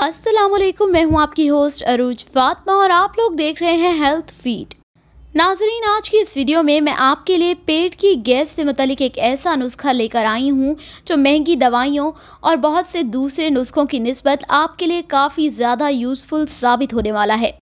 वालेकुम मैं हूं आपकी होस्ट अरूज फातमा और आप लोग देख रहे हैं हेल्थ फीड नाजरीन आज की इस वीडियो में मैं आपके लिए पेट की गैस से मतलब एक ऐसा नुस्खा लेकर आई हूं जो महंगी दवाइयों और बहुत से दूसरे नुस्खों की नस्बत आपके लिए काफ़ी ज़्यादा यूज़फुल साबित होने वाला है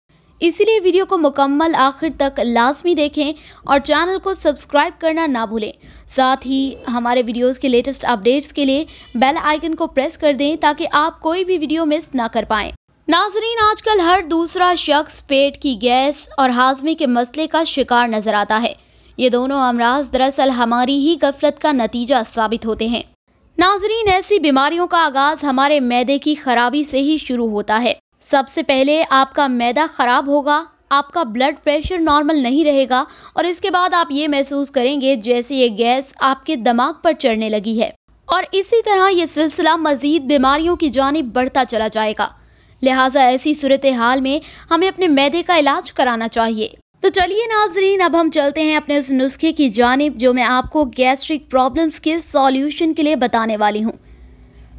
इसलिए वीडियो को मुकम्मल आखिर तक लाजमी देखें और चैनल को सब्सक्राइब करना ना भूलें साथ ही हमारे वीडियोस के लेटेस्ट अपडेट्स के लिए बेल आइकन को प्रेस कर दें ताकि आप कोई भी वीडियो मिस ना कर पाएं नाजरीन आजकल हर दूसरा शख्स पेट की गैस और हाजमे के मसले का शिकार नज़र आता है ये दोनों अमराज दरअसल हमारी ही गफलत का नतीजा साबित होते हैं नाजरीन ऐसी बीमारियों का आगाज़ हमारे मैदे की खराबी से ही शुरू होता है सबसे पहले आपका मैदा ख़राब होगा आपका ब्लड प्रेशर नॉर्मल नहीं रहेगा और इसके बाद आप ये महसूस करेंगे जैसे ये गैस आपके दिमाग पर चढ़ने लगी है और इसी तरह ये सिलसिला मज़ीद बीमारियों की जानब बढ़ता चला जाएगा लिहाजा ऐसी सूरत हाल में हमें अपने मैदे का इलाज कराना चाहिए तो चलिए नाजरीन अब हम चलते हैं अपने उस नुस्खे की जानब जो मैं आपको गैस्ट्रिक प्रॉब्लम्स के सॉल्यूशन के लिए बताने वाली हूँ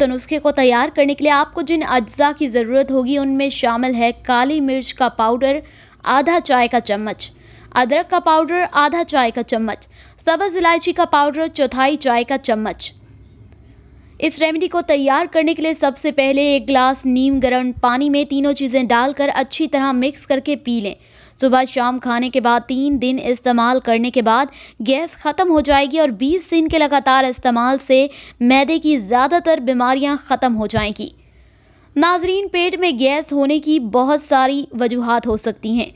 तो नुस्खे को तैयार करने के लिए आपको जिन अज्जा की ज़रूरत होगी उनमें शामिल है काली मिर्च का पाउडर आधा चाय का चम्मच अदरक का पाउडर आधा चाय का चम्मच सब्ज़ इलायची का पाउडर चौथाई चाय का चम्मच इस रेमेडी को तैयार करने के लिए सबसे पहले एक गिलास नीम गर्म पानी में तीनों चीज़ें डालकर अच्छी तरह मिक्स करके पी लें सुबह शाम खाने के बाद तीन दिन इस्तेमाल करने के बाद गैस ख़त्म हो जाएगी और बीस दिन के लगातार इस्तेमाल से मैदे की ज़्यादातर बीमारियाँ ख़त्म हो जाएंगी नाजरीन पेट में गैस होने की बहुत सारी वजूहत हो सकती हैं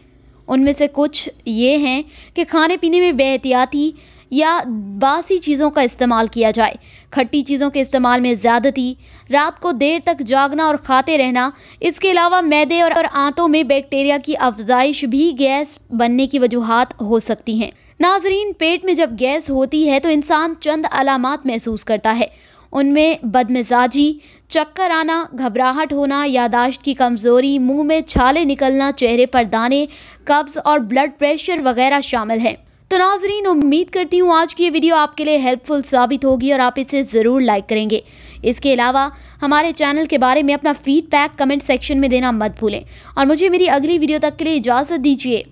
उनमें से कुछ ये हैं कि खाने पीने में बेहतियाती या बासी चीज़ों का इस्तेमाल किया जाए खट्टी चीज़ों के इस्तेमाल में ज़्यादती रात को देर तक जागना और खाते रहना इसके अलावा मैदे और आंतों में बैक्टीरिया की अफजाइश भी गैस बनने की वजूहत हो सकती हैं नाजरीन पेट में जब गैस होती है तो इंसान चंद अलामत महसूस करता है उनमें बदमिजाजी चक्कर आना घबराहट होना यादाश्त की कमज़ोरी मुंह में छाले निकलना चेहरे पर दाने कब्ज़ और ब्लड प्रेशर वगैरह शामिल हैं तो नाजरीन उम्मीद करती हूँ आज की ये वीडियो आपके लिए हेल्पफुल साबित होगी और आप इसे ज़रूर लाइक करेंगे इसके अलावा हमारे चैनल के बारे में अपना फीडबैक कमेंट सेक्शन में देना मत भूलें और मुझे मेरी अगली वीडियो तक के लिए इजाज़त दीजिए